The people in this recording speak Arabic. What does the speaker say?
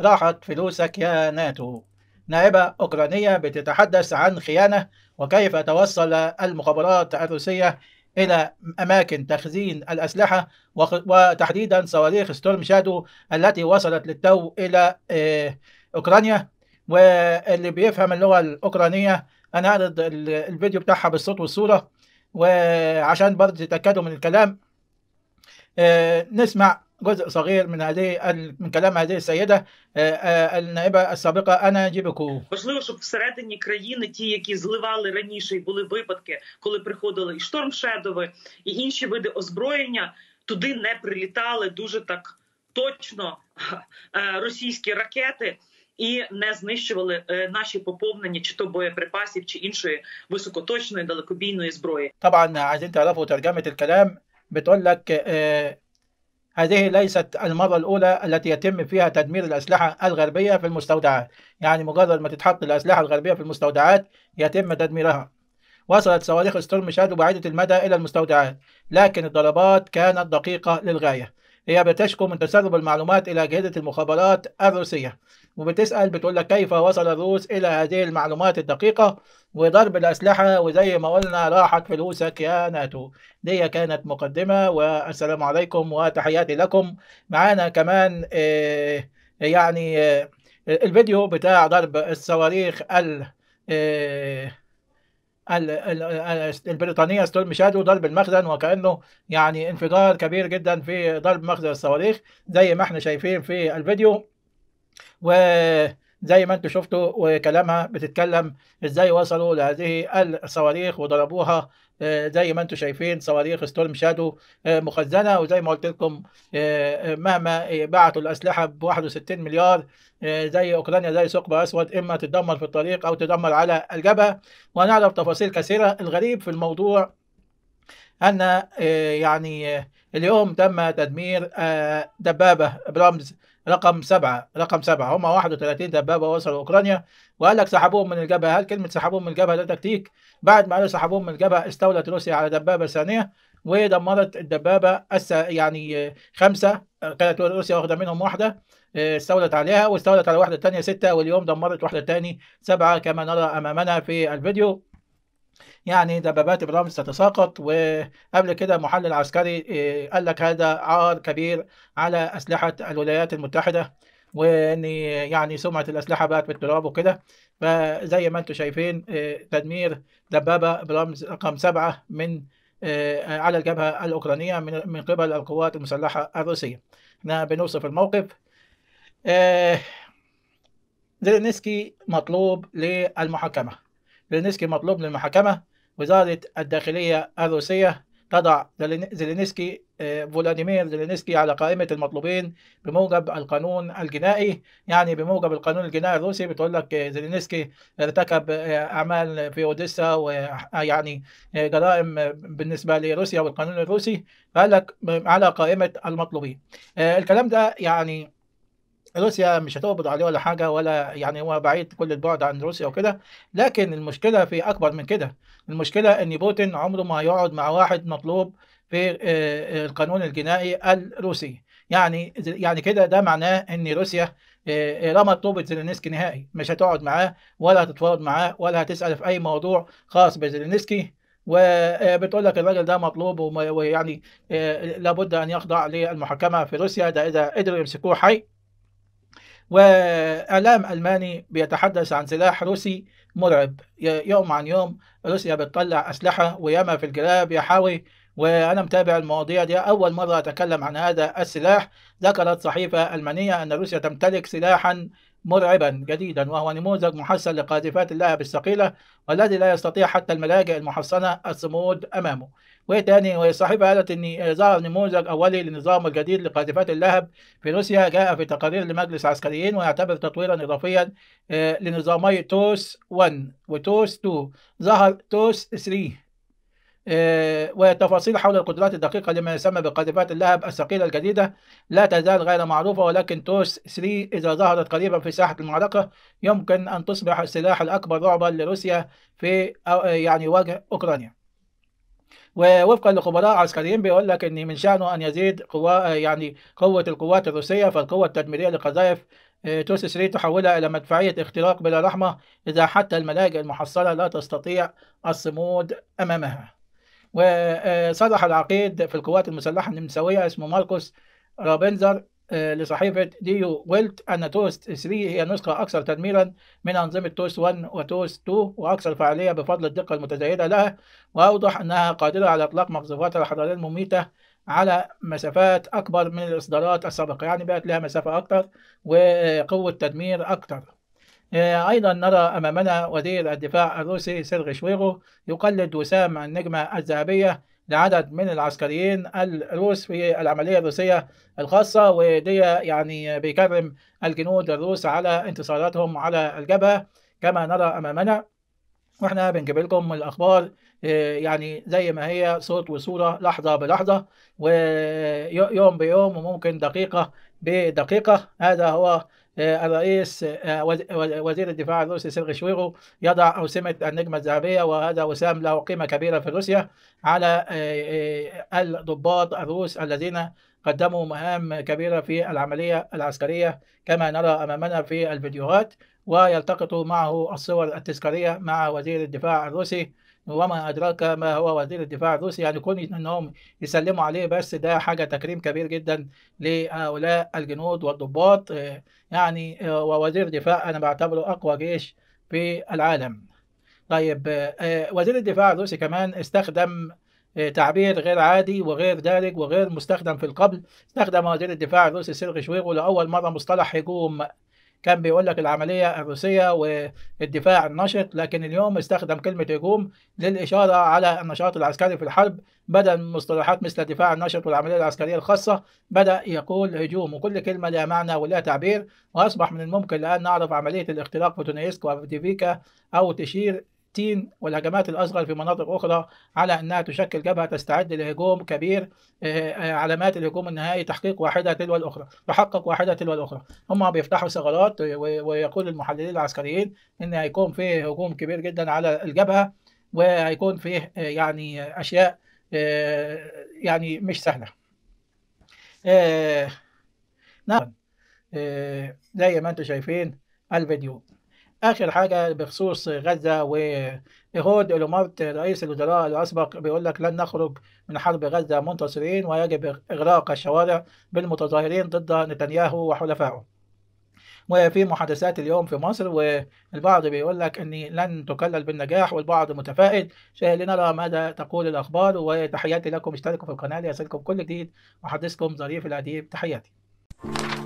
راحت فلوسك يا ناتو نائبة أوكرانية بتتحدث عن خيانة وكيف توصل المخابرات الروسية إلى أماكن تخزين الأسلحة وتحديدا صواريخ ستورم شادو التي وصلت للتو إلى آه، أوكرانيا واللي بيفهم اللغة الأوكرانية أنا أعرض الفيديو بتاعها بالصوت والصورة وعشان برضه تتأكدوا من الكلام آه، نسمع جزء صغير من هذه من كلام هذه السيده النائبه السابقه Ана Дібеку. Важливо, щоб всередині країни ті, які зливали раніше, і були випадки, коли приходили і штормшедови, і інші види озброєння, туди не прилітали дуже так точно е, російські ракети. І не знищували е, наші поповнення чи то боєприпасів, чи іншої високоточної далекобійної зброї. طبعا عايزين تعرفوا ترجمه الكلام بتقول هذه ليست المرة الأولى التي يتم فيها تدمير الأسلحة الغربية في المستودعات يعني مجرد ما تتحط الأسلحة الغربية في المستودعات يتم تدميرها وصلت صواريخ ستورم شادو بعيدة المدى إلى المستودعات لكن الضربات كانت دقيقة للغاية هي بتشكو من تسرب المعلومات إلى أجهزة المخابرات الروسية وبتسأل بتقول لك كيف وصل الروس إلى هذه المعلومات الدقيقة وضرب الأسلحة وزي ما قلنا راحت فلوسك يا ناتو دي كانت مقدمة والسلام عليكم وتحياتي لكم معانا كمان آه، يعني آه، الفيديو بتاع ضرب الصواريخ ال آه، البريطانية شادو ضرب المخزن وكأنه يعني انفجار كبير جدا في ضرب مخزن الصواريخ زي ما احنا شايفين في الفيديو و زي ما انتم شفتوا وكلامها بتتكلم ازاي وصلوا لهذه الصواريخ وضربوها آه، زي ما انتم شايفين صواريخ ستورم شادو آه، مخزنه وزي ما قلت لكم آه، مهما بعتوا الاسلحه ب 61 مليار زي اوكرانيا زي ثقب اسود اما تدمر في الطريق او تدمر على الجبهه ونعرف تفاصيل كثيره الغريب في الموضوع ان يعني اليوم تم تدمير دبابه برمز رقم سبعة رقم سبعة هم 31 دبابة وصلوا أوكرانيا وقال لك سحبوهم من الجبهة هل كلمة سحبوهم من الجبهة ده تكتيك بعد ما قالوا سحبوهم من الجبهة استولت روسيا على دبابة ثانية ودمرت الدبابة يعني خمسة كانت روسيا واخدة منهم واحدة آه، استولت عليها واستولت على واحدة تانية ستة واليوم دمرت واحدة تاني سبعة كما نرى أمامنا في الفيديو يعني دبابات برامز تتساقط وقبل كده محلل عسكري آه، قال لك هذا عار كبير على أسلحة الولايات المتحدة وان يعني سمعه الاسلحه بقت بالتراب وكده فزي ما انتم شايفين آه، تدمير دبابه برمز رقم سبعه من آه، على الجبهه الاوكرانيه من قبل القوات المسلحه الروسيه. احنا بنوصف الموقف. زيلينسكي مطلوب للمحاكمه زلينسكي مطلوب من المحاكمة وزارة الداخلية الروسية تضع زلينسكي آه، فولاديمير زلينسكي على قائمة المطلوبين بموجب القانون الجنائي يعني بموجب القانون الجنائي الروسي بتقول لك آه، زلينسكي ارتكب آه، أعمال في أوديسا ويعني جرائم بالنسبة لروسيا والقانون الروسي فقال لك على قائمة المطلوبين الكلام ده يعني روسيا مش هتقبض عليه ولا حاجه ولا يعني هو بعيد كل البعد عن روسيا وكده لكن المشكله في اكبر من كده المشكله ان بوتين عمره ما هيقعد مع واحد مطلوب في آه، آه، القانون الجنائي الروسي يعني يعني كده ده معناه ان روسيا رمت آه، طوبة زيلينسكي نهائي مش هتقعد معاه ولا هتتفاوض معاه ولا هتسأل في أي موضوع خاص بزيلينسكي وبتقول لك الراجل ده مطلوب ويعني لابد أن يخضع للمحاكمة في روسيا ده إذا قدروا يمسكوه حي وإعلام ألماني بيتحدث عن سلاح روسي مرعب يوم عن يوم روسيا بتطلع أسلحة وياما في الجراب يا حاوي وأنا متابع المواضيع دي أول مرة أتكلم عن هذا السلاح ذكرت صحيفة ألمانية أن روسيا تمتلك سلاحا مرعبا جديدا وهو نموذج محسن لقاذفات اللاعب الثقيلة والذي لا يستطيع حتى الملاجئ المحصنة الصمود أمامه وتاني ويصاحب قالت أن ظهر نموذج أولي للنظام الجديد لقاذفات اللهب في روسيا جاء في تقارير لمجلس عسكريين ويعتبر تطويرا إضافيا آه، لنظامي توس 1 وتوس 2 ظهر توس 3 آه، وتفاصيل حول القدرات الدقيقة لما يسمى بقاذفات اللهب الثقيلة الجديدة لا تزال غير معروفة ولكن توس 3 إذا ظهرت قريبا في ساحة المعركة يمكن أن تصبح السلاح الأكبر رعبا لروسيا في يعني وجه أوكرانيا. ووفقا لخبراء عسكريين بيقول لك ان من شانه ان يزيد قوة يعني قوه القوات الروسيه فالقوه التدميريه لقذائف آه، توس 3 تحولها الى مدفعيه اختراق بلا رحمه اذا حتى الملاجئ المحصله لا تستطيع الصمود امامها وصرح العقيد في القوات المسلحة النمساوية اسمه ماركوس رابنزر آه، لصحيفة ديو ويلت أن توست 3 هي نسخة أكثر تدميرا من أنظمة توست 1 وتوست 2 وأكثر فعالية بفضل الدقة المتزايدة لها وأوضح أنها قادرة على إطلاق مقذوفات الحرارية المميتة على مسافات أكبر من الإصدارات السابقة يعني بقت لها مسافة أكتر وقوة تدمير أكتر أيضا نرى أمامنا وزير الدفاع الروسي سيرغي شويغو يقلد وسام النجمة الذهبية لعدد من العسكريين الروس في العملية الروسية الخاصة ودي يعني بيكرم الجنود الروس على انتصاراتهم على الجبهة كما نرى أمامنا واحنا بنجيب لكم الاخبار آه، يعني زي ما هي صوت وصوره لحظه بلحظه ويوم بيوم وممكن دقيقه بدقيقه هذا هو آه، الرئيس آه، وزير الدفاع الروسي سيرغي شويغو يضع أوسمة النجمة الذهبية وهذا وسام له قيمة كبيرة في روسيا على آه، الضباط الروس الذين قدموا مهام كبيرة في العملية العسكرية كما نرى أمامنا في الفيديوهات ويلتقط معه الصور التذكارية مع وزير الدفاع الروسي وما أدراك ما هو وزير الدفاع الروسي يعني كون إنهم يسلموا عليه بس ده حاجة تكريم كبير جدا لهؤلاء الجنود والضباط يعني آه، ووزير دفاع أنا بعتبره أقوى جيش في العالم طيب آه، آه، وزير الدفاع الروسي كمان استخدم تعبير غير عادي وغير دارج وغير مستخدم في القبل استخدم وزير الدفاع الروسي سيرغي شويغو لأول مرة مصطلح هجوم كان بيقول لك العمليه الروسيه والدفاع النشط لكن اليوم استخدم كلمه هجوم للاشاره على النشاط العسكري في الحرب بدل مصطلحات مثل الدفاع النشط والعمليه العسكريه الخاصه بدا يقول هجوم وكل كلمه لها معنى ولها تعبير واصبح من الممكن الان نعرف عمليه الاختراق في دونيسك او تشير التين والهجمات الأصغر في مناطق أخرى على أنها تشكل جبهة تستعد لهجوم كبير آه، آه، علامات الهجوم النهائي تحقيق واحدة تلو الأخرى تحقق واحدة تلو الأخرى هم بيفتحوا ثغرات ويقول المحللين العسكريين إن هيكون فيه هجوم كبير جدا على الجبهة وهيكون فيه آه، يعني أشياء يعني مش سهلة نعم زي ما انتم شايفين الفيديو اخر حاجه بخصوص غزه وهود الومارت رئيس الوزراء الاسبق بيقول لك لن نخرج من حرب غزه منتصرين ويجب اغراق الشوارع بالمتظاهرين ضد نتنياهو وحلفائه وفي محادثات اليوم في مصر والبعض بيقول لك اني لن تكلل بالنجاح والبعض متفائل لنرى ماذا تقول الاخبار وتحياتي لكم اشتركوا في القناه ليصلكم كل جديد محدثكم ظريف الاديب تحياتي